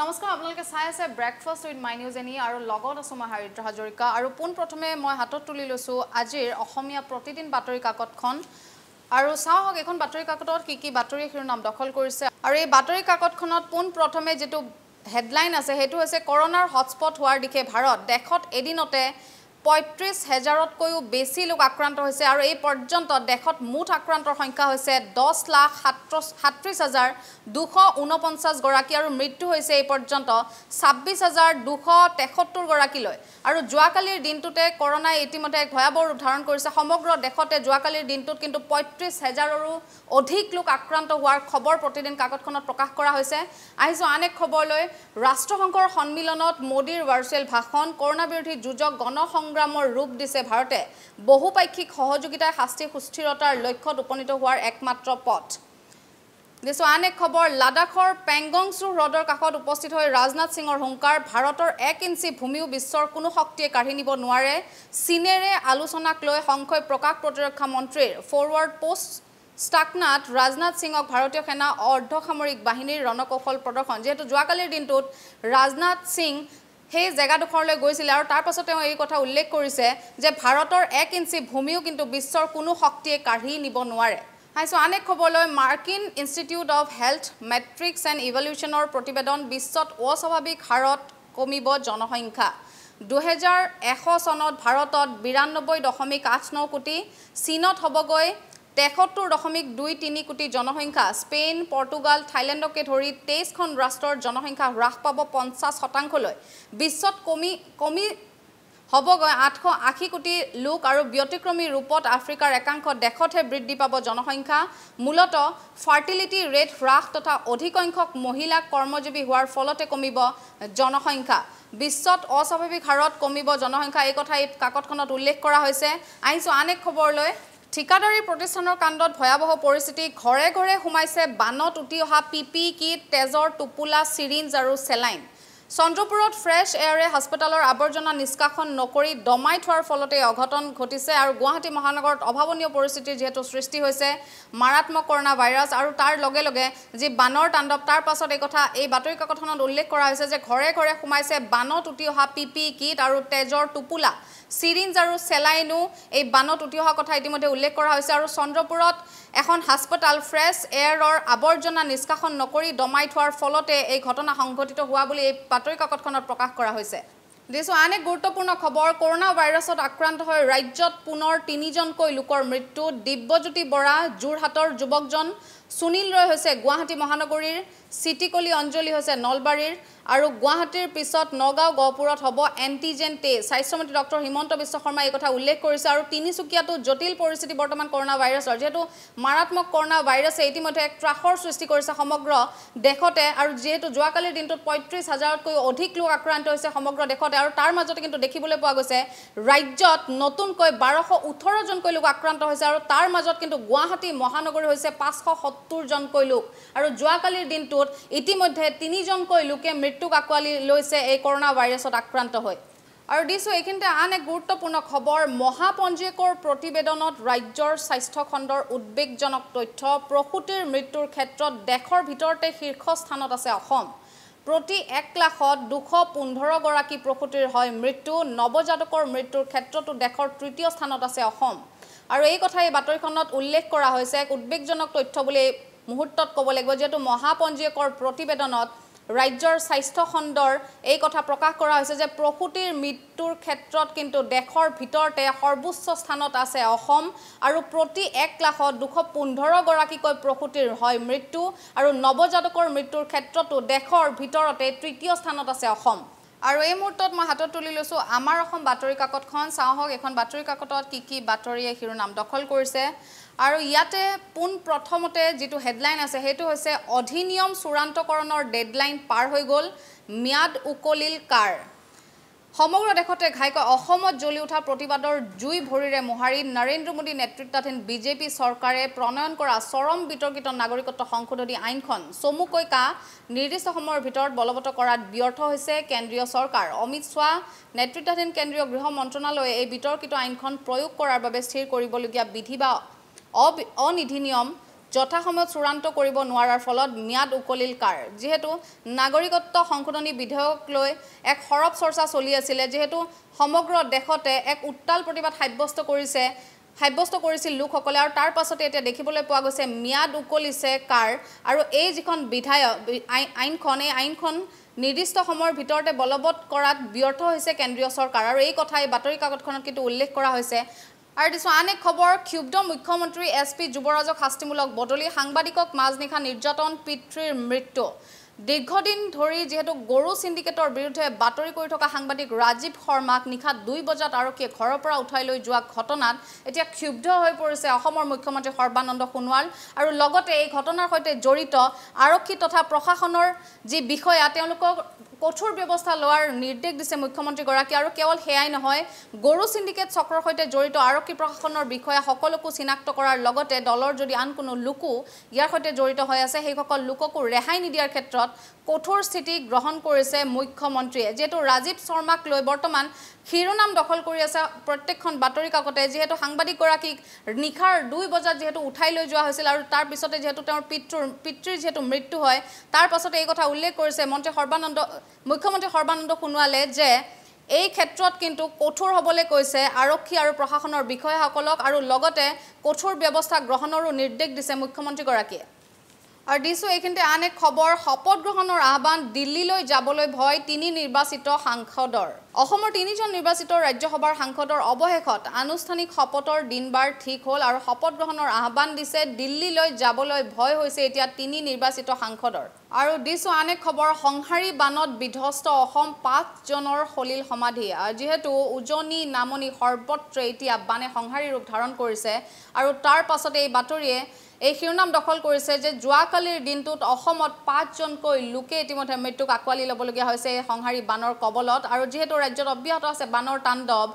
নমস্কাৰ আপোনালোকে চাই আছে ব্ৰেকফাষ্ট উইথ মাই নিউজ এনি আৰু লগত আছোঁ মই হাৰিত্ৰ হাজৰিকা আৰু পোনপ্ৰথমে মই হাতত তুলি লৈছোঁ আজিৰ অসমীয়া প্ৰতিদিন বাতৰি কাকতখন আৰু চাওঁ হওক এইখন বাতৰি কাকতত কি কি বাতৰি শিৰোনাম দখল কৰিছে আৰু এই বাতৰি কাকতখনত পোনপ্ৰথমে যিটো হেডলাইন আছে সেইটো হৈছে কৰোণাৰ হটস্পট হোৱাৰ দিশে ভাৰত দেশত এদিনতে পঁয়ত্ৰিছ হেজাৰতকৈও বেছি লোক আক্ৰান্ত হৈছে আৰু এই পৰ্যন্ত দেশত মুঠ আক্ৰান্তৰ সংখ্যা হৈছে দহ লাখ সাত সাতত্ৰিছ হাজাৰ দুশ ঊনপঞ্চাছগৰাকী আৰু মৃত্যু হৈছে এই পৰ্যন্ত ছাব্বিছ হাজাৰ দুশ তেসত্তৰগৰাকীলৈ আৰু যোৱাকালিৰ দিনটোতে কৰোণাই ইতিমধ্যে এক ভয়াৱহ ৰূপ ধাৰণ কৰিছে সমগ্ৰ দেশতে যোৱাকালিৰ দিনটোত কিন্তু পঁয়ত্ৰিছ হেজাৰৰো অধিক লোক আক্ৰান্ত হোৱাৰ খবৰ প্ৰতিদিন কাকতখনত প্ৰকাশ কৰা হৈছে আহিছোঁ আন এক খবৰলৈ ৰাষ্ট্ৰসংঘৰ সন্মিলনত মোদীৰ ভাৰ্চুৱেল ভাষণ কৰোণা বিৰোধী যুঁজক গণসংঘ সংগ্ৰামৰ ৰূপ দিছে ভাৰতে বহুপাক্ষিক সহযোগিতাই শাস্তি সুস্থিৰতাৰ লক্ষ্যত উপনীত হোৱাৰ একমাত্ৰ পথ দিছোঁ আন এক খবৰ লাডাখৰ পেংগংচু হ্ৰদৰ কাষত উপস্থিত হৈ ৰাজনাথ সিঙৰ হুংকাৰ ভাৰতৰ এক ইঞ্চি ভূমিও বিশ্বৰ কোনো শক্তিয়ে কাঢ়ি নিব নোৱাৰে চীনেৰে আলোচনাক লৈ সংশয় প্ৰকাশ প্ৰতিৰক্ষা মন্ত্ৰীৰ ফৰৱাৰ্ড পোষ্ট ষ্টাকনাথ ৰাজনাথ সিঙক ভাৰতীয় সেনা অৰ্ধসামৰিক বাহিনীৰ ৰণকৌশল প্ৰদৰ্শন যিহেতু যোৱাকালিৰ দিনটোত ৰাজনাথ সিং সেই জেগাডোখৰলৈ গৈছিলে আৰু তাৰ পাছত তেওঁ এই কথা উল্লেখ কৰিছে যে ভাৰতৰ এক ইঞ্চি ভূমিও কিন্তু বিশ্বৰ কোনো শক্তিয়ে কাঢ়ি নিব নোৱাৰে চাইছোঁ আন এক খবৰলৈ মাৰ্কিন institute of health metrics and ইভলিউশ্যনৰ প্ৰতিবেদন বিশ্বত অস্বাভাৱিক হাৰত কমিব জনসংখ্যা দুহেজাৰ এশ চনত ভাৰতত বিৰান্নব্বৈ দশমিক আঠ ন কোটি চীনত হ'বগৈ তেসত্তৰ দশমিক দুই তিনি কোটি জনসংখ্যা স্পেইন পৰ্তুগাল থাইলেণ্ডকে ধৰি তেইছখন ৰাষ্ট্ৰৰ জনসংখ্যা হ্ৰাস পাব পঞ্চাছ শতাংশলৈ বিশ্বত কমি কমি হ'বগৈ আঠশ আশী কোটি লোক আৰু ব্যতিক্ৰমী ৰূপত আফ্ৰিকাৰ একাংশ দেশতহে বৃদ্ধি পাব জনসংখ্যা মূলত ফাৰ্টিলিটি ৰেট হ্ৰাস তথা অধিকসংখ্যক মহিলা কৰ্মজীৱী হোৱাৰ ফলতে কমিব জনসংখ্যা বিশ্বত অস্বাভাৱিক হাৰত কমিব জনসংখ্যা এই কথা এই কাকতখনত উল্লেখ কৰা হৈছে আহিছোঁ আন এক খবৰলৈ ঠিকাদাৰী প্ৰতিষ্ঠানৰ কাণ্ডত ভয়াৱহ পৰিস্থিতি ঘৰে ঘৰে সোমাইছে বানত উটি অহা পি পি কিট তেজৰ টোপোলা চিৰিঞ্জ আৰু চেলাইন চন্দ্ৰপুৰত ফ্ৰেছ এয়াৰে হাস্পতালৰ আৱৰ্জনা নিষ্কাশন নকৰি দমাই থোৱাৰ ফলতে অঘটন ঘটিছে আৰু গুৱাহাটী মহানগৰত অভাৱনীয় পৰিস্থিতিৰ যিহেতু সৃষ্টি হৈছে মাৰাত্মক কৰোণা ভাইৰাছ আৰু তাৰ লগে লগে যি বানৰ তাণ্ডৱ তাৰ পাছত এই কথা এই বাতৰি কাকতখনত উল্লেখ কৰা হৈছে যে ঘৰে ঘৰে সোমাইছে বানত উটি অহা পি পি কিট আৰু তেজৰ টোপোলা চিৰিঞ্জ আৰু চেলাইনো এই বানত উটি অহা কথা ইতিমধ্যে উল্লেখ কৰা হৈছে আৰু চন্দ্ৰপুৰত এখন হাস্পতাল ফ্ৰেছ এয়াৰৰ আৱৰ্জনা নিষ্কাশন নকৰি দমাই থোৱাৰ ফলতে এই ঘটনা সংঘটিত হোৱা বুলি এই বাতৰি কাকতখনত প্ৰকাশ কৰা হৈছে দিছো আন এক গুৰুত্বপূৰ্ণ খবৰ কৰোণা ভাইৰাছত আক্ৰান্ত হৈ ৰাজ্যত পুনৰ তিনিজনকৈ লোকৰ মৃত্যু দিব্যজ্যোতি বৰা যোৰহাটৰ যুৱকজন সুনীল ৰয় হৈছে গুৱাহাটী মহানগৰীৰ সিটিকলি অঞ্জলি হৈছে নলবাৰীৰ আৰু গুৱাহাটীৰ পিছত নগাঁও গহপুৰত হ'ব এণ্টিজেন টেষ্ট স্বাস্থ্যমন্ত্ৰী ডক্টৰ হিমন্ত বিশ্ব শৰ্মাই এই কথা উল্লেখ কৰিছে আৰু তিনিচুকীয়াতো জটিল পৰিস্থিতি বৰ্তমান কৰোণা ভাইৰাছৰ যিহেতু মাৰাত্মক কৰোণা ভাইৰাছে ইতিমধ্যে এক ত্ৰাসৰ সৃষ্টি কৰিছে সমগ্ৰ দেশতে আৰু যিহেতু যোৱাকালিৰ দিনটোত পঁয়ত্ৰিছ হাজাৰতকৈ অধিক লোক আক্ৰান্ত হৈছে সমগ্ৰ দেশতে আৰু তাৰ মাজতে কিন্তু দেখিবলৈ পোৱা গৈছে ৰাজ্যত নতুনকৈ বাৰশ ওঠৰজনকৈ লোক আক্ৰান্ত হৈছে আৰু তাৰ মাজত কিন্তু গুৱাহাটী মহানগৰী হৈছে পাঁচশ সত্তর জনকই লোক আর যাকালির দিন ইতিমধ্যে তিনজনকই লোকে মৃত্যুক আঁকালি লৈছে এই করোনা ভাইরাসত আক্রান্ত হয়ে আর দিছো এইখানে আন এক গুরুত্বপূর্ণ খবর মহাপঞ্জীকর প্রতিবেদনত রাজ্যর স্বাস্থ্যখণ্ডর উদ্বেগজনক তথ্য প্রসূতির মৃত্যুর ক্ষেত্র দেশের ভিতরতে শীর্ষ স্থানত আছে প্রতি এক লাখত দুশ পনেরোগী প্রসূতির হয় মৃত্যু নবজাতকর মৃত্যুর ক্ষেত্রতো দেশের তৃতীয় স্থানত আছে আৰু এই কথা এই বাতৰিখনত উল্লেখ কৰা হৈছে এক উদ্বেগজনক তথ্য বুলি মুহূৰ্তত ক'ব লাগিব যিহেতু মহাপঞ্জীয়কৰ প্ৰতিবেদনত ৰাজ্যৰ স্বাস্থ্য খণ্ডৰ এই কথা প্ৰকাশ কৰা হৈছে যে প্ৰসূতিৰ মৃত্যুৰ ক্ষেত্ৰত কিন্তু দেশৰ ভিতৰতে সৰ্বোচ্চ স্থানত আছে অসম আৰু প্ৰতি এক লাখত দুশ পোন্ধৰগৰাকীকৈ প্ৰসূতিৰ হয় মৃত্যু আৰু নৱজাতকৰ মৃত্যুৰ ক্ষেত্ৰতো দেশৰ ভিতৰতে তৃতীয় স্থানত আছে অসম আৰু এই মুহূৰ্তত মই হাতত তুলি লৈছোঁ আমাৰ অসম বাতৰি কাকতখন চাওঁ হওক এখন বাতৰি কাকতত কি কি বাতৰিয়ে শিৰোনাম দখল কৰিছে আৰু ইয়াতে পোন প্ৰথমতে যিটো হেডলাইন আছে সেইটো হৈছে অধিনিয়ম চূড়ান্তকৰণৰ ডেডলাইন পাৰ হৈ গ'ল ম্যাদ উকলিল কাৰ সমগ্ৰ দেশতে ঘাইকৈ অসমত জ্বলি উঠা প্ৰতিবাদৰ জুই ভৰিৰে মোহাৰি নৰেন্দ্ৰ মোদী নেতৃত্বাধীন বিজেপি চৰকাৰে প্ৰণয়ন কৰা চৰম বিতৰ্কিত নাগৰিকত্ব সংশোধনী আইনখন চমুকৈ কা নিৰ্দিষ্ট সময়ৰ ভিতৰত বলবৎ কৰাত ব্যৰ্থ হৈছে কেন্দ্ৰীয় চৰকাৰ অমিত শ্বাহ নেতৃত্বাধীন কেন্দ্ৰীয় গৃহ মন্ত্ৰণালয়ে এই বিতৰ্কিত আইনখন প্ৰয়োগ কৰাৰ বাবে স্থিৰ কৰিবলগীয়া বিধি বা অনিধি নিয়ম যথাসময়ত চূড়ান্ত কৰিব নোৱাৰাৰ ফলত ম্যাদ উকলিল কাৰ যিহেতু নাগৰিকত্ব সংশোধনী বিধেয়ক লৈ এক সৰব চৰ্চা চলি আছিলে যিহেতু সমগ্ৰ দেশতে এক উত্তাল প্ৰতিবাদ সাব্যস্ত কৰিছে সাব্যস্ত কৰিছিল লোকসকলে আৰু তাৰ পাছতে এতিয়া দেখিবলৈ পোৱা গৈছে ম্যাদ উকলিছে কাৰ আৰু এই যিখন বিধায়ক আইনখন এই আইনখন নিৰ্দিষ্ট সময়ৰ ভিতৰতে বলবৎ কৰাত ব্যৰ্থ হৈছে কেন্দ্ৰীয় চৰকাৰ আৰু এই কথা এই বাতৰি কাকতখনত কিন্তু উল্লেখ কৰা হৈছে আৰু দিছোঁ আন এক খবৰ ক্ষুব্ধ মুখ্যমন্ত্ৰী এছ পি যুৱৰাজক শাস্তিমূলক বদলি সাংবাদিকক মাজনিশা নিৰ্যাতন পিতৃৰ মৃত্যু দীৰ্ঘদিন ধৰি যিহেতু গৰু চিণ্ডিকেটৰ বিৰুদ্ধে বাতৰি কৰি থকা সাংবাদিক ৰাজীৱ শৰ্মাক নিশা দুই বজাত আৰক্ষীয়ে ঘৰৰ পৰা উঠাই লৈ যোৱা ঘটনাত এতিয়া ক্ষুব্ধ হৈ পৰিছে অসমৰ মুখ্যমন্ত্ৰী সৰ্বানন্দ সোণোৱাল আৰু লগতে এই ঘটনাৰ সৈতে জড়িত আৰক্ষী তথা প্ৰশাসনৰ যি বিষয়া তেওঁলোকক কঠোৰ ব্যৱস্থা লোৱাৰ নিৰ্দেশ দিছে মুখ্যমন্ত্ৰীগৰাকী আৰু কেৱল সেয়াই নহয় গৰু চিণ্ডিকেট চক্ৰৰ সৈতে জড়িত আৰক্ষী প্ৰশাসনৰ বিষয়া সকলোকো চিনাক্ত কৰাৰ লগতে দলৰ যদি আন কোনো লোকো ইয়াৰ সৈতে জড়িত হৈ আছে সেইসকল লোককো ৰেহাই নিদিয়াৰ ক্ষেত্ৰত কঠোৰ স্থিতি গ্ৰহণ কৰিছে মুখ্যমন্ত্ৰীয়ে যিহেতু ৰাজীৱ শৰ্মাক লৈ বৰ্তমান শিৰোনাম দখল কৰি আছে প্ৰত্যেকখন বাতৰি কাকতে যিহেতু সাংবাদিকগৰাকীক নিশাৰ দুই বজাত যিহেতু উঠাই লৈ যোৱা হৈছিল আৰু তাৰ পিছতে যিহেতু তেওঁৰ পিতৃৰ পিতৃৰ যিহেতু মৃত্যু হয় তাৰ পাছতে এই কথা উল্লেখ কৰিছে মন্ত্ৰী সৰ্বানন্দ মুখ্যমন্ত্ৰী সৰ্বানন্দ সোণোৱালে যে এই ক্ষেত্ৰত কিন্তু কঠোৰ হ'বলৈ কৈছে আৰক্ষী আৰু প্ৰশাসনৰ বিষয়াসকলক আৰু লগতে কঠোৰ ব্যৱস্থা গ্ৰহণৰো নিৰ্দেশ দিছে মুখ্যমন্ত্ৰীগৰাকীয়ে আৰু দিছোঁ এইখিনিতে আন এক খবৰ শপত গ্ৰহণৰ আহ্বান দিল্লীলৈ যাবলৈ ভয় তিনি নিৰ্বাচিত সাংসদৰ অসমৰ তিনিজন নিৰ্বাচিত ৰাজ্যসভাৰ সাংসদৰ অৱশেষত আনুষ্ঠানিক শপতৰ দিন বাৰ ঠিক হ'ল আৰু শপত গ্ৰহণৰ আহ্বান দিছে দিল্লীলৈ যাবলৈ ভয় হৈছে এতিয়া তিনি নিৰ্বাচিত সাংসদৰ আৰু দিছোঁ আন এক খবৰ সংহাৰী বানত বিধ্বস্ত অসম পাঁচজনৰ সলিল সমাধি যিহেতু উজনি নামনি সৰ্বত্ৰ এতিয়া বানে সংহাৰী ৰূপ ধাৰণ কৰিছে আৰু তাৰ পাছতে এই বাতৰিয়ে এই শিৰোনাম দখল কৰিছে যে যোৱাকালিৰ দিনটোত অসমত পাঁচজনকৈ লোকে ইতিমধ্যে মৃত্যুক আঁকোৱালি ল'বলগীয়া হৈছে এই সংহাৰী বানৰ কবলত আৰু যিহেতু ৰাজ্যত অব্যাহত আছে বানৰ তাণ্ডৱ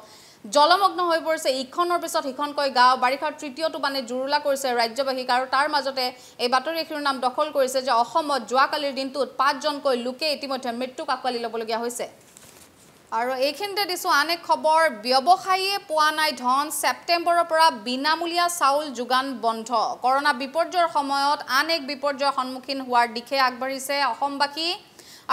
জলমগ্ন হৈ পৰিছে ইখনৰ পিছত সিখনকৈ গাঁও বাৰিষাৰ তৃতীয়টো বানে জুৰুলা কৰিছে ৰাজ্যবাসীক আৰু তাৰ মাজতে এই বাতৰি শিৰোনাম দখল কৰিছে যে অসমত যোৱাকালিৰ দিনটোত পাঁচজনকৈ লোকে ইতিমধ্যে মৃত্যুক আঁকোৱালি ল'বলগীয়া হৈছে আৰু এইখিনিতে দিছোঁ আন এক খবৰ ব্যৱসায়ীয়ে পোৱা নাই ধন ছেপ্টেম্বৰৰ পৰা বিনামূলীয়া চাউল যোগান বন্ধ কৰোণা বিপৰ্যয়ৰ সময়ত আন এক বিপৰ্যয়ৰ সন্মুখীন হোৱাৰ দিশে আগবাঢ়িছে অসমবাসী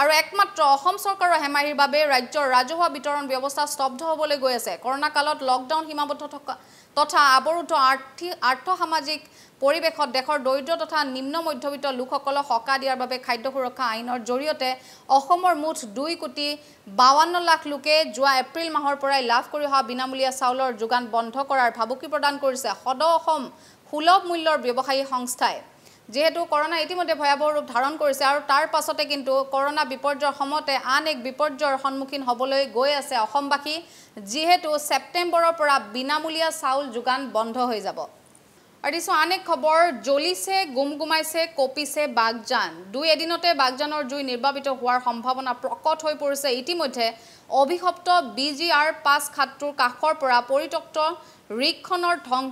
আৰু একমাত্ৰ অসম চৰকাৰৰ হেমাহিৰ বাবে ৰাজ্যৰ ৰাজহুৱা বিতৰণ ব্যৱস্থা স্তব্ধ হ'বলৈ গৈ আছে কালত লকডাউন সীমাবদ্ধ থকা তথা আৱৰুদ্ধ আৰ্থিক আৰ্থ সামাজিক পৰিৱেশত দেশৰ দৰিদ্ৰ তথা নিম্ন মধ্যবিত্ত লোকসকলক সকাহ দিয়াৰ বাবে খাদ্য সুৰক্ষা আইনৰ জৰিয়তে অসমৰ মুঠ দুই কোটি বাৱন্ন লাখ লোকে যোৱা এপ্ৰিল মাহৰ পৰাই লাভ কৰি অহা বিনামূলীয়া চাউলৰ যোগান বন্ধ কৰাৰ ভাবুকি প্ৰদান কৰিছে সদ অসম সুলভ মূল্যৰ ব্যৱসায়ী সংস্থাই যিহেতু কৰোণা ইতিমধ্যে ভয়াৱহ ৰূপ ধাৰণ কৰিছে আৰু তাৰ পাছতে কিন্তু কৰোণা বিপৰ্যয়ৰ সময়তে আন এক বিপৰ্যয়ৰ সন্মুখীন হ'বলৈ গৈ আছে অসমবাসী যিহেতু ছেপ্টেম্বৰৰ পৰা বিনামূলীয়া চাউল যোগান বন্ধ হৈ যাব আৰু আন এক খবৰ জ্বলিছে গুমগুমাইছে কপিছে বাঘজান দুই এদিনতে বাঘজানৰ জুই নিৰ্বাপিত হোৱাৰ সম্ভাৱনা প্ৰকট হৈ পৰিছে ইতিমধ্যে অভিশপ্ত বি জি আৰ পাঁচ খাতটোৰ কাষৰ পৰা পৰিত্যক্ত ৰিগখনৰ ধং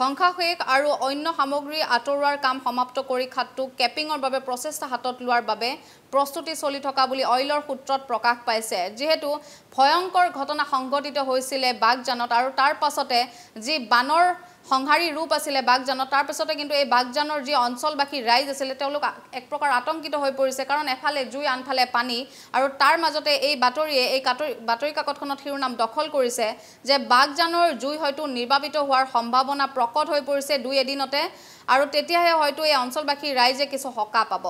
ধ্বংসাশেষ আৰু অন্য সামগ্ৰী আঁতৰোৱাৰ কাম সমাপ্ত কৰি খাতটো কেপিঙৰ বাবে প্ৰচেষ্টা হাতত লোৱাৰ বাবে প্ৰস্তুতি চলি থকা বুলি অইলৰ সূত্ৰত প্ৰকাশ পাইছে যিহেতু ভয়ংকৰ ঘটনা সংঘটিত হৈছিলে বাঘজানত আৰু তাৰ পাছতে যি বানৰ সংহাৰী ৰূপ আছিলে বাঘজানৰ তাৰপিছতে কিন্তু এই বাঘজানৰ যি অঞ্চলবাসী ৰাইজ আছিলে তেওঁলোক এক প্ৰকাৰ আতংকিত হৈ পৰিছে কাৰণ এফালে জুই আনফালে পানী আৰু তাৰ মাজতে এই বাতৰিয়ে এই বাতৰি কাকতখনত শিৰোনাম দখল কৰিছে যে বাঘজানৰ জুই হয়তো নিৰ্বাপিত হোৱাৰ সম্ভাৱনা প্ৰকট হৈ পৰিছে দুই এদিনতে আৰু তেতিয়াহে হয়তো এই অঞ্চলবাসী ৰাইজে কিছু সকাহ পাব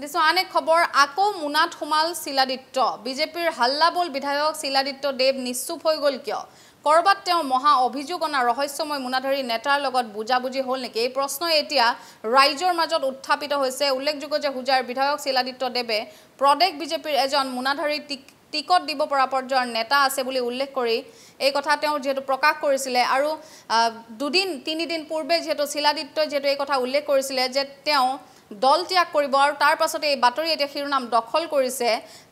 দিছোঁ আন এক খবৰ আকৌ মোনাত সোমাল শিলাদিত্য বিজেপিৰ হাল্লাবল বিধায়ক শিলাদিত্য দেৱ নিচুপ হৈ গ'ল কিয় কৰবাত তেওঁ মহা অভিযোগ অনা ৰহস্যময় মোনাধাৰী নেতাৰ লগত বুজাবুজি হ'ল নেকি এই প্ৰশ্ন এতিয়া ৰাইজৰ মাজত উত্থাপিত হৈছে উল্লেখযোগ্য যে হোজাৰ বিধায়ক শিলাদিত্য দেৱে প্ৰদেশ বিজেপিৰ এজন মোনাধাৰী টিকট দিব পৰা পৰ্যায়ৰ নেতা আছে বুলি উল্লেখ কৰি এই কথা তেওঁ যিহেতু প্ৰকাশ কৰিছিলে আৰু দুদিন তিনিদিন পূৰ্বে যিহেতু শিলাদিত্যই যিহেতু এই কথা উল্লেখ কৰিছিলে যে তেওঁ দল ত্যাগ কৰিব আৰু তাৰ পাছতে এই বাতৰি এতিয়া শিৰোনাম দখল কৰিছে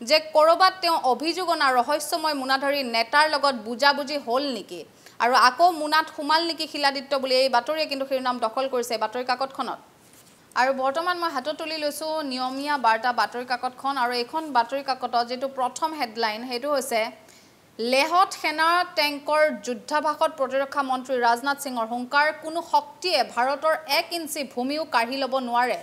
যে ক'ৰবাত তেওঁ অভিযোগ অনা ৰহস্যময় মোনাধাৰী নেতাৰ লগত বুজাবুজি হ'ল নেকি আৰু আকৌ মোনাত সোমাল নেকি শিলাদিত্য বুলি এই বাতৰিয়ে কিন্তু শিৰোনাম দখল কৰিছে বাতৰি কাকতখনত আৰু বৰ্তমান মই হাতত তুলি লৈছোঁ নিয়মীয়া বাৰ্তা বাতৰি কাকতখন আৰু এইখন বাতৰি কাকতত যিটো প্ৰথম হেডলাইন সেইটো হৈছে লেহত সেনা টেংকৰ যুদ্ধাভাসত প্ৰতিৰক্ষা মন্ত্ৰী ৰাজনাথ সিঙৰ হুংকাৰ কোনো শক্তিয়ে ভাৰতৰ এক ইঞ্চি ভূমিও কাঢ়ি ল'ব নোৱাৰে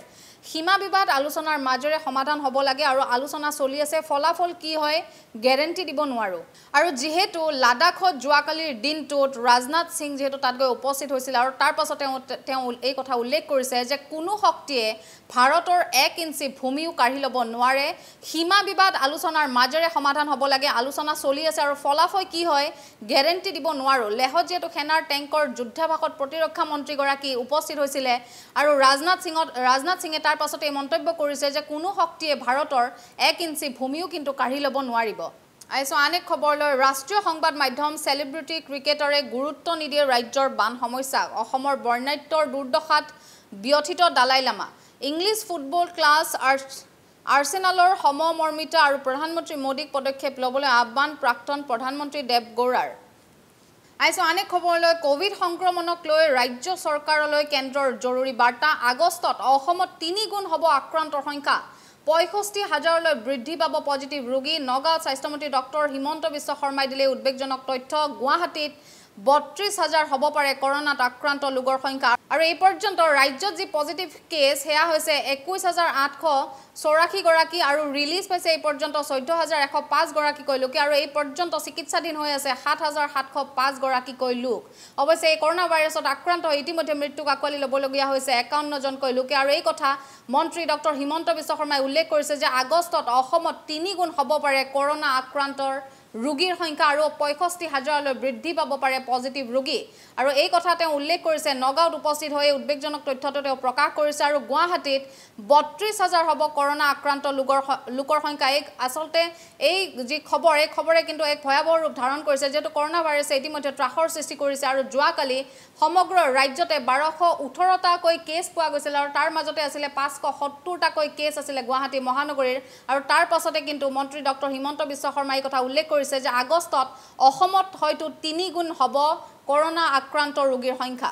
সীমা বিবাদ আলোচনাৰ মাজেৰে সমাধান হ'ব লাগে আৰু আলোচনা চলি আছে ফলাফল কি হয় গেৰেণ্টি দিব নোৱাৰোঁ আৰু যিহেতু লাডাখত যোৱাকালিৰ দিনটোত ৰাজনাথ সিং যিহেতু তাত গৈ উপস্থিত হৈছিল আৰু তাৰ পাছত তেওঁ তেওঁ এই কথা উল্লেখ কৰিছে যে কোনো শক্তিয়ে ভাৰতৰ এক ইঞ্চি ভূমিও কাঢ়ি ল'ব নোৱাৰে সীমা বিবাদ আলোচনাৰ মাজেৰে সমাধান হ'ব লাগে আলোচনা চলি আছে আৰু ফলাফল কি হয় গেৰেণ্টি দিব নোৱাৰোঁ লেহত যিহেতু সেনাৰ টেংকৰ যুদ্ধাভাসত প্ৰতিৰক্ষা মন্ত্ৰীগৰাকী উপস্থিত হৈছিলে আৰু ৰাজনাথ সিঙত ৰাজনাথ সিঙে তাৰ পাছতে এই মন্তব্য কৰিছে যে কোনো শক্তিয়ে ভাৰতৰ এক ইঞ্চি ভূমিও কিন্তু কাঢ়ি ল'ব নোৱাৰিব আহিছোঁ আন এক খবৰলৈ ৰাষ্ট্ৰীয় সংবাদ মাধ্যম চেলিব্ৰিটি ক্ৰিকেটৰে গুৰুত্ব নিদিয়ে ৰাজ্যৰ বান সমস্যা অসমৰ বৰ্ণাট্যৰ দুৰ্দশাত ব্যথিত Dalai Lama English football club আৰ্ছ আৰ্চেনেলৰ সমমৰ্মিত আৰু প্ৰধানমন্ত্ৰী মোদীক পদক্ষেপ ল'বলৈ আহ্বান প্ৰাক্তন প্ৰধানমন্ত্ৰী দেৱগৌড়াৰ আইছো আন এক খবৰলৈ কোভিড সংক্ৰমণক লৈ ৰাজ্য চৰকাৰলৈ কেন্দ্ৰৰ জৰুৰী বাৰ্তা আগষ্টত অসমত তিনি গুণ হ'ব আক্ৰান্তৰ সংখ্যা পঁয়ষষ্ঠি হাজাৰলৈ বৃদ্ধি পাব পজিটিভ ৰোগী নগাঁৱত স্বাস্থ্যমন্ত্ৰী ডক্টৰ হিমন্ত বিশ্ব শৰ্মাই দিলে উদ্বেগজনক তথ্য গুৱাহাটীত বত্ৰিশ হাজাৰ হ'ব পাৰে কৰোণাত আক্ৰান্ত লোকৰ সংখ্যা আৰু এই পৰ্যন্ত ৰাজ্যত যি পজিটিভ কেছ সেয়া হৈছে একৈছ হাজাৰ আঠশ চৌৰাশীগৰাকী আৰু ৰিলিজ পাইছে এই পৰ্যন্ত চৈধ্য হাজাৰ এশ পাঁচগৰাকীকৈ লোকে আৰু এই পৰ্যন্ত চিকিৎসাধীন হৈ আছে সাত হাজাৰ সাতশ পাঁচগৰাকীকৈ লোক অৱশ্যে এই কৰোণা ভাইৰাছত আক্ৰান্ত হৈ ইতিমধ্যে মৃত্যুক আঁকোৱালি ল'বলগীয়া হৈছে একাৱন্নজনকৈ লোকে আৰু এই কথা মন্ত্ৰী ডক্টৰ হিমন্ত বিশ্ব শৰ্মাই উল্লেখ কৰিছে যে আগষ্টত অসমত তিনিগুণ হ'ব পাৰে কৰোণা আক্ৰান্তৰ ৰোগীৰ সংখ্যা আৰো পঁয়ষষ্ঠি হাজাৰলে বৃদ্ধি পাব পাৰে পজিটিভ রোগী আর এই কথা উল্লেখ করেছে নগাঁত উপস্থিত হয়ে উদ্বেগজনক তথ্য প্রকাশ করেছে আর গুয়াহীত বত্রিশ হাজার হব করোনা আক্রান্ত লোকর লোকর সংখ্যা এই আসলতে এই যবর এই খবরে কিন্তু এক ভয়াবহ রূপ ধারণ করেছে যেহেতু করোনা ভাইরাসে ইতিমধ্যে ত্রাসর সৃষ্টি করেছে আর যাকালি সমগ্র রাজ্যতে বারোশ ওঠরটাকি কেস পয়া গেছিল আর তার মাজতে আসলে পাঁচশ সত্তরটাকি কেস আসে গুয়াহী মহানগরীর আর তারপরে কিন্তু মন্ত্রী ডক্টর হিমন্ত বিশ্ব শর্মা এই কথা উল্লেখ করেছে কৰিছে যে আগষ্টত অসমত হয়তো তিনি গুণ হ'ব কৰোণা আক্ৰান্ত ৰোগীৰ সংখ্যা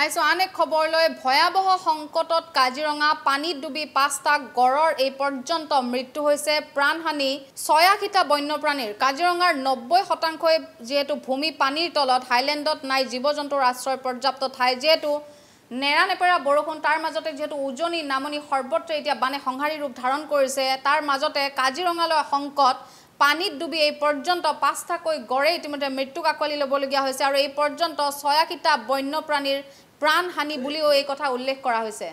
আহিছোঁ আন এক খবৰলৈ ভয়াৱহ সংকটত কাজিৰঙা পানীত ডুবি পাঁচটা গড়ৰ এই পৰ্যন্ত মৃত্যু হৈছে প্ৰাণহানি ছয়াশীটা বন্যপ্ৰাণীৰ কাজিৰঙাৰ নব্বৈ শতাংশই যিহেতু ভূমি পানীৰ তলত হাইলেণ্ডত নাই জীৱ জন্তুৰ আশ্ৰয় পৰ্যাপ্ত ঠাই যিহেতু নেৰানেপেৰা বৰষুণ তাৰ মাজতে যিহেতু উজনি নামনি সৰ্বত্ৰ এতিয়া বানে সংহাৰী ৰূপ ধাৰণ কৰিছে তাৰ মাজতে কাজিৰঙালৈ সংকট পানীত ডুবি এই পৰ্যন্ত পাঁচটাকৈ গড়ে ইতিমধ্যে মৃত্যুক আঁকোৱালি ল'বলগীয়া হৈছে আৰু এই পৰ্যন্ত ছয়াশীটা বন্যপ্ৰাণীৰ হানি বুলিও এই কথা উল্লেখ কৰা হৈছে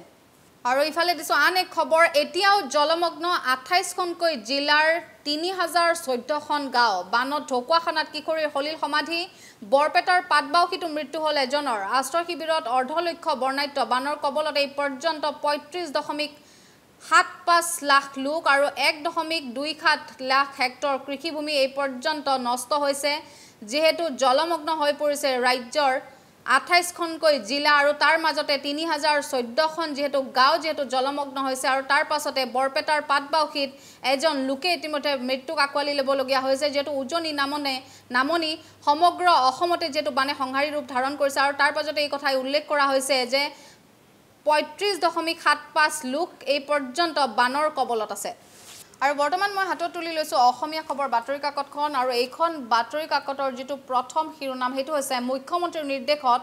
আৰু ইফালে দিছোঁ আন এক খবৰ এতিয়াও জলমগ্ন আঠাইছখনকৈ জিলাৰ তিনি হাজাৰ চৈধ্যখন গাঁও বানত ঢকুৱাখানাত কিশোৰীৰ শলীল সমাধি বৰপেটাৰ পাটবাউসীটো মৃত্যু হ'ল এজনৰ আশ্ৰয় শিবিৰত অৰ্ধলক্ষ্য বৰ্ণাঢ্য বানৰ কবলত এই পৰ্যন্ত পঁয়ত্ৰিছ দশমিক সাত পাঁচ লাখ লোক আৰু এক দশমিক দুই সাত লাখ হেক্টৰ কৃষিভূমি এই পৰ্যন্ত নষ্ট হৈছে যিহেতু জলমগ্ন হৈ পৰিছে ৰাজ্যৰ আঠাইছখনকৈ জিলা আৰু তাৰ মাজতে তিনি হাজাৰ চৈধ্যখন যিহেতু গাঁও যিহেতু জলমগ্ন হৈছে আৰু তাৰ পাছতে বৰপেটাৰ পাটবাউসীত এজন লোকে ইতিমধ্যে মৃত্যুক আঁকোৱালি ল'বলগীয়া হৈছে যিহেতু উজনি নামনে নামনি সমগ্ৰ অসমতে যিহেতু বানে সংহাৰী ৰূপ ধাৰণ কৰিছে আৰু তাৰ পাছতে এই কথাই উল্লেখ কৰা হৈছে যে পঁয়ত্ৰিছ দশমিক সাত পাঁচ লোক এই পৰ্যন্ত বানৰ কবলত আছে আৰু বৰ্তমান মই হাতত তুলি লৈছোঁ অসমীয়া খবৰ বাতৰি কাকতখন আৰু এইখন বাতৰি কাকতৰ যিটো প্ৰথম শিৰোনাম সেইটো হৈছে মুখ্যমন্ত্ৰীৰ নিৰ্দেশত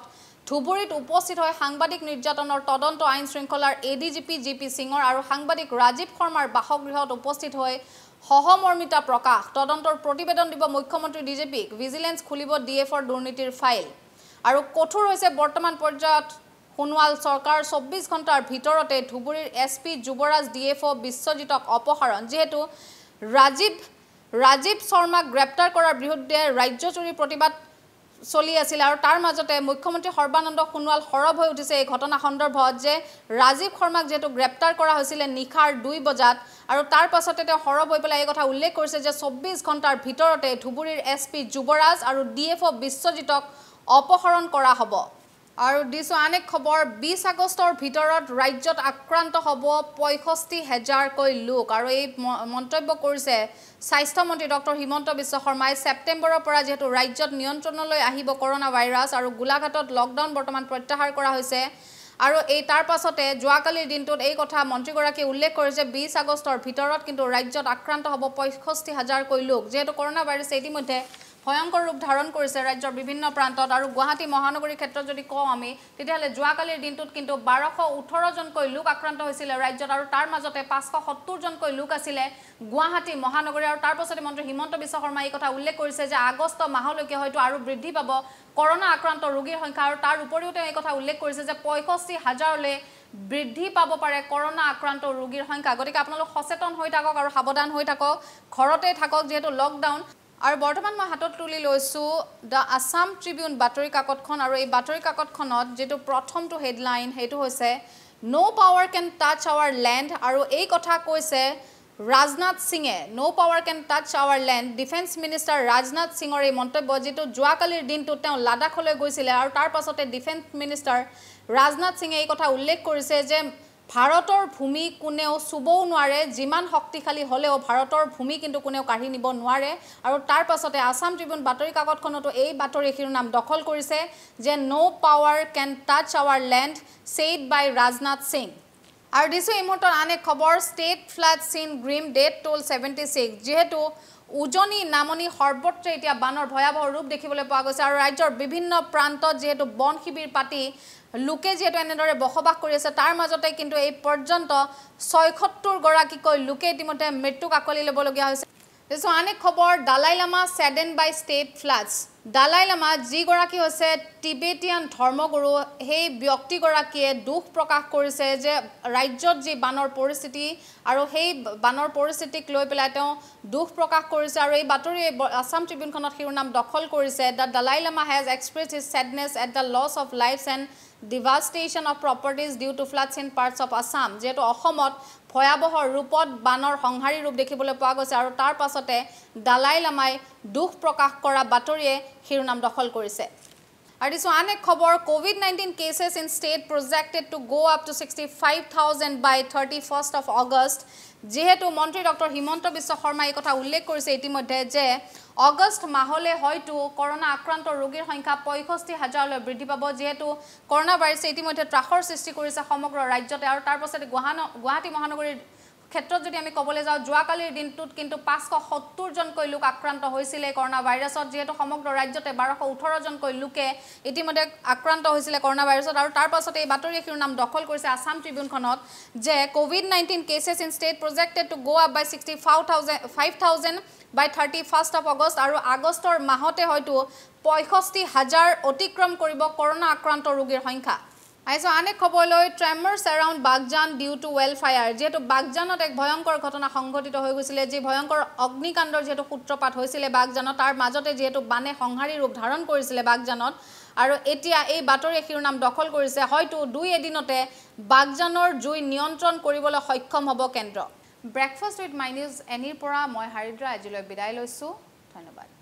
ধুবুৰীত উপস্থিত হৈ সাংবাদিক নিৰ্যাতনৰ তদন্ত আইন শৃংখলাৰ A D G P G P সিঙৰ আৰু সাংবাদিক ৰাজীৱ শৰ্মাৰ বাসগৃহত উপস্থিত হৈ সহমৰ্মিতা প্ৰকাশ তদন্তৰ প্ৰতিবেদন দিব মুখ্যমন্ত্ৰী ডি জে পিক ভিজিলেন্স খুলিব ডি এফৰ দুৰ্নীতিৰ ফাইল আৰু কঠোৰ হৈছে বৰ্তমান পৰ্যায়ত সোণোৱাল চৰকাৰ চৌব্বিছ ঘণ্টাৰ ভিতৰতে ধুবুৰীৰ S P Yuvraj D F O' বিশ্বজিতক অপসাৰণ যিহেতু ৰাজীৱ ৰাজীৱ শৰ্মাক গ্ৰেপ্তাৰ কৰাৰ বিৰুদ্ধে ৰাজ্যজুৰি প্ৰতিবাদ চলি আছিল আৰু তাৰ মাজতে মুখ্যমন্ত্ৰী সৰ্বানন্দ সোণোৱাল সৰব হৈ উঠিছে এই ঘটনা সন্দৰ্ভত যে ৰাজীৱ শৰ্মাক যিহেতু গ্ৰেপ্তাৰ কৰা হৈছিলে নিশাৰ দুই বজাত আৰু তাৰ পাছতে তেওঁ সৰব হৈ পেলাই এই কথা উল্লেখ কৰিছে যে চৌব্বিছ ঘণ্টাৰ ভিতৰতে ধুবুৰীৰ এছ পি যুৱৰাজ আৰু ডি এফ অ' বিশ্বজিতক অপসাৰণ কৰা হ'ব আৰু দিছোঁ আন এক খবৰ বিছ আগষ্টৰ ভিতৰত ৰাজ্যত আক্ৰান্ত হ'ব পঁয়ষষ্ঠি হেজাৰকৈ লোক আৰু এই মন্তব্য কৰিছে স্বাস্থ্যমন্ত্ৰী ডক্টৰ হিমন্ত বিশ্ব শৰ্মাই ছেপ্টেম্বৰৰ পৰা যিহেতু ৰাজ্যত নিয়ন্ত্ৰণলৈ আহিব কৰোণা ভাইৰাছ আৰু গোলাঘাটত লকডাউন বৰ্তমান প্ৰত্যাহাৰ কৰা হৈছে আৰু এই তাৰ পাছতে যোৱাকালিৰ দিনটোত এই কথা মন্ত্ৰীগৰাকীয়ে উল্লেখ কৰে যে বিছ আগষ্টৰ ভিতৰত কিন্তু ৰাজ্যত আক্ৰান্ত হ'ব পঁয়ষষ্ঠি হাজাৰকৈ লোক যিহেতু কৰোণা ভাইৰাছে ইতিমধ্যে ভয়ংকর রূপ ধারণ করেছে রাজ্যের বিভিন্ন প্রান্ত আর গুহী মহানগরীর ক্ষেত্র যদি কম আমি যাকালির দিন কিন্তু বারোশ ওঠেরো জনক লোক আক্রান্ত হয়েছিল রাজ্য আর তার মাজতে পাঁচশ সত্তর জনক লোক আসে গুহী মহানগরী আর তারপরে মন্ত্রী হিমন্ত বিশ্ব শর্মা এই কথা উল্লেখ করেছে যে আগস্ট মাহলক হয়তো আর বৃদ্ধি পাব করোনা আক্রান্ত রোগীর সংখ্যা আর তার উপরও এই কথা উল্লেখ করেছে যে পঁয়ষষ্ঠি হাজারলে বৃদ্ধি পাব পারে করোনা আক্রান্ত রোগীর সংখ্যা গতি আপনার সচেতন হয়ে থাকক আর সাবধান হয়ে থাকক ঘরতে থাকক যেহেতু লকডাউন আৰু বৰ্তমান মই হাতত তুলি লৈছোঁ দ্য আছাম ট্ৰিবিউন বাতৰি কাকতখন আৰু এই বাতৰি কাকতখনত যিটো প্ৰথমটো হেডলাইন সেইটো হৈছে no' power can touch our land আৰু এই কথা কৈছে ৰাজনাথ সিঙে no' power can touch our land defence minister Rajnath সিঙৰ এই মন্তব্য যিটো যোৱাকালিৰ দিনটোত তেওঁ লাডাখলৈ গৈছিলে আৰু তাৰ পাছতে ডিফেন্স মিনিষ্টাৰ ৰাজনাথ সিঙে এই কথা উল্লেখ কৰিছে যে ভাৰতৰ ভূমি কোনেও চুবও নোৱাৰে যিমান শক্তিশালী হ'লেও ভাৰতৰ ভূমি কিন্তু কোনেও কাঢ়ি নিব নোৱাৰে আৰু তাৰ পাছতে আছাম ট্ৰিবিউন বাতৰি কাকতখনতো এই বাতৰি শিৰোনাম দখল কৰিছে যে no' power can touch our land said by Rajnath Singh আৰু দিছোঁ এই মুহূৰ্তত আন এক খবৰ state flood scene grim death toll seventy six যিহেতু উজনি নামনি সর্বত্র এটা বানর ভয়াবহ রূপ দেখবলে পাওয়া গেছে আর রাজ্যের বিভিন্ন প্রান্ত যেহেতু বন শিবির পাতি লোকে যেহেতু এনেদরে বসবাস করে আছে তার মাজতে কিন্তু এই পর্যন্ত ছয়সত্তরগারীক লোকে ইতিমধ্যে মৃত্যুক আকলি লবলগিয়া হয়েছে আন এক খবর Dalai Lama saddened by state floods Dalai Lama যিগৰাকী হৈছে টিবেটিয়ান ধৰ্মগুৰু সেই ব্যক্তিগৰাকীয়ে দুখ প্ৰকাশ কৰিছে যে ৰাজ্যত যি বানৰ পৰিস্থিতি আৰু সেই বানৰ পৰিস্থিতিক লৈ পেলাই তেওঁ দুখ প্ৰকাশ কৰিছে আৰু এই বাতৰি আছাম ট্ৰিবিউনখনত শিৰোনাম দখল কৰিছে the Dalai Lama has expressed his sadness at the loss of life and devastation of properties due to floods in parts of Assam যিহেতু অসমত ভয়াৱহ ৰূপত বানৰ সংহাৰী ৰূপ দেখিবলৈ পোৱা গৈছে আৰু তাৰ পাছতে দালাই লামাই দুখ প্ৰকাশ কৰা বাতৰিয়ে শিৰোনাম দখল কৰিছে আৰু দিছোঁ আন এক খবৰ COVID nineteen cases in state projected to go' up to sixty five thousand by thirty first of August যিহেতু মন্ত্রী ডক্টর হিমন্ত বিশ্ব শর্মা এই কথা উল্লেখ করেছে ইতিমধ্যে যে অগস্ট মাহলে হয়তো করোনা আক্রান্ত রোগীর সংখ্যা পঁয়ষষ্ঠি হাজারলে বৃদ্ধি পাব যেহেতু করোনা ভাইরাসে ইতিমধ্যে ত্রাসর সৃষ্টি করেছে সমগ্র রাজ্যতে আর তারপর গুহান গুহী ক্ষেত্ৰত যদি আমি ক'বলৈ যাওঁ যোৱাকালিৰ দিনটোত কিন্তু পাঁচশ সত্তৰজনকৈ লোক আক্ৰান্ত হৈছিলে কৰোণা ভাইৰাছত যিহেতু সমগ্ৰ ৰাজ্যতে বাৰশ ওঠৰজনকৈ লোকে ইতিমধ্যে আক্ৰান্ত হৈছিলে কৰোণা ভাইৰাছত আৰু তাৰ পাছতে এই বাতৰি নাম দখল কৰিছে আছাম ট্ৰিবিউনখনত যে COVID nineteen cases in state projected to go' up by sixty five thousand five thousand by thirty first of August আৰু আগষ্টৰ মাহতে হয়তো পঁয়ষষ্ঠি হাজাৰ অতিক্ৰম কৰিব কৰোণা আক্ৰান্ত ৰোগীৰ সংখ্যা আহিছোঁ আন এক খবৰ লৈ tremors around Baghjan due to well fire যিহেতু বাগজানত এক ভয়ংকৰ ঘটনা সংঘটিত হৈ গৈছিলে যি ভয়ংকৰ অগ্নিকাণ্ডৰ যিহেতু সূত্ৰপাত হৈছিলে বাগজানত তাৰ মাজতে যিহেতু বানে সংহাৰী ৰূপ ধাৰণ কৰিছিলে বাগজানত আৰু এতিয়া এই বাতৰি নাম দখল কৰিছে হয়তো দুই এদিনতে বাগজানৰ জুই নিয়ন্ত্ৰণ কৰিবলৈ সক্ষম হ'ব কেন্দ্ৰ ব্ৰেকফাষ্ট উইথ মাই নিউজ এনিৰ পৰা মই হাৰিদ্ৰা আজিলৈ বিদায় লৈছোঁ ধন্যবাদ